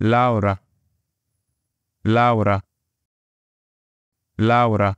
Laura, Laura, Laura.